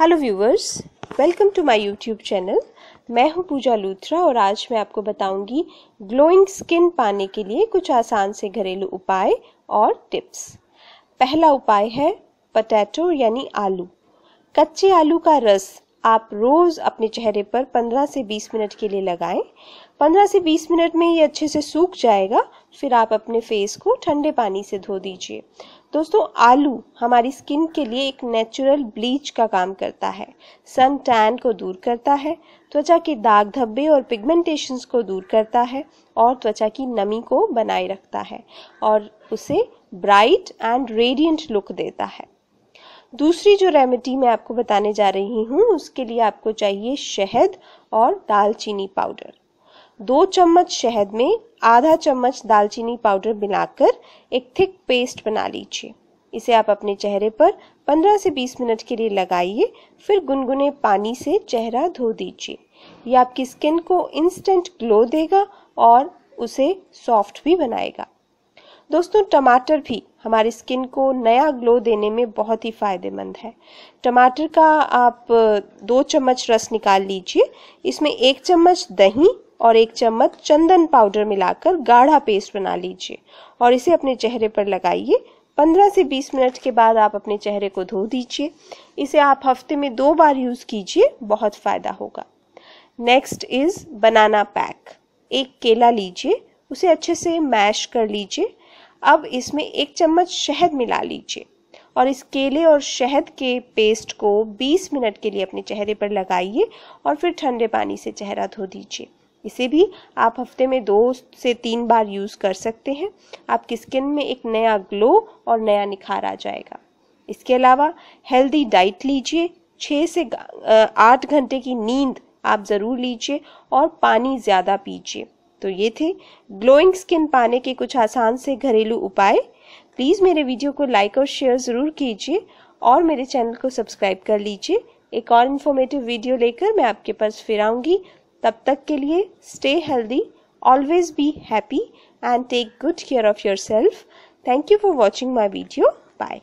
hello viewers welcome to my YouTube channel मैं हूं पूजा लूथरा और आज मैं आपको बताऊंगी ग्लोइंग स्किन पाने के लिए कुछ आसान से घरेलू उपाय और टिप्स पहला उपाय है पटैटो यानी आलू कच्चे आलू का रस आप रोज़ अपने चेहरे पर 15 से 20 मिनट के लिए लगाएं 15 से 20 मिनट में ये अच्छे से सूख जाएगा फिर आप अपने फेस को ठंडे पानी से धो दीजिए दोस्तों आलू हमारी स्किन के लिए एक नेचुरल ब्लीच का काम करता है सन टैन को दूर करता है त्वचा के दाग धब्बे और पिगमेंटेशंस को दूर करता है और त्वचा की नमी को बनाए रखता है और उसे ब्राइट एंड रेडियंट लुक देता है दूसरी जो रेमेडी मैं आपको बताने जा रही हूँ उसके लिए आपको चाहिए शहद और दालचीनी पाउडर दो चम्मच शहद में आधा चम्मच दालचीनी पाउडर मिलाकर एक थिक पेस्ट बना लीजिए इसे आप अपने चेहरे पर 15 से 20 मिनट के लिए लगाइए फिर गुनगुने पानी से चेहरा धो दीजिए ये आपकी स्किन को इंस्टेंट ग्लो देगा और उसे सॉफ्ट भी बनाएगा दोस्तों टमाटर भी हमारी स्किन को नया ग्लो देने में बहुत ही फ़ायदेमंद है टमाटर का आप दो चम्मच रस निकाल लीजिए इसमें एक चम्मच दही और एक चम्मच चंदन पाउडर मिलाकर गाढ़ा पेस्ट बना लीजिए और इसे अपने चेहरे पर लगाइए 15 से 20 मिनट के बाद आप अपने चेहरे को धो दीजिए इसे आप हफ्ते में दो बार यूज़ कीजिए बहुत फ़ायदा होगा नेक्स्ट इज़ बनाना पैक एक केला लीजिए उसे अच्छे से मैश कर लीजिए अब इसमें एक चम्मच शहद मिला लीजिए और इस केले और शहद के पेस्ट को 20 मिनट के लिए अपने चेहरे पर लगाइए और फिर ठंडे पानी से चेहरा धो दीजिए इसे भी आप हफ्ते में दो से तीन बार यूज़ कर सकते हैं आपकी स्किन में एक नया ग्लो और नया निखार आ जाएगा इसके अलावा हेल्दी डाइट लीजिए छः से आठ घंटे की नींद आप ज़रूर लीजिए और पानी ज़्यादा पीजिए तो ये थे ग्लोइंग स्किन पाने के कुछ आसान से घरेलू उपाय प्लीज़ मेरे वीडियो को लाइक और शेयर ज़रूर कीजिए और मेरे चैनल को सब्सक्राइब कर लीजिए एक और इन्फॉर्मेटिव वीडियो लेकर मैं आपके पास फिर आऊँगी तब तक के लिए stay healthy be happy and take good care of yourself thank you for watching my video bye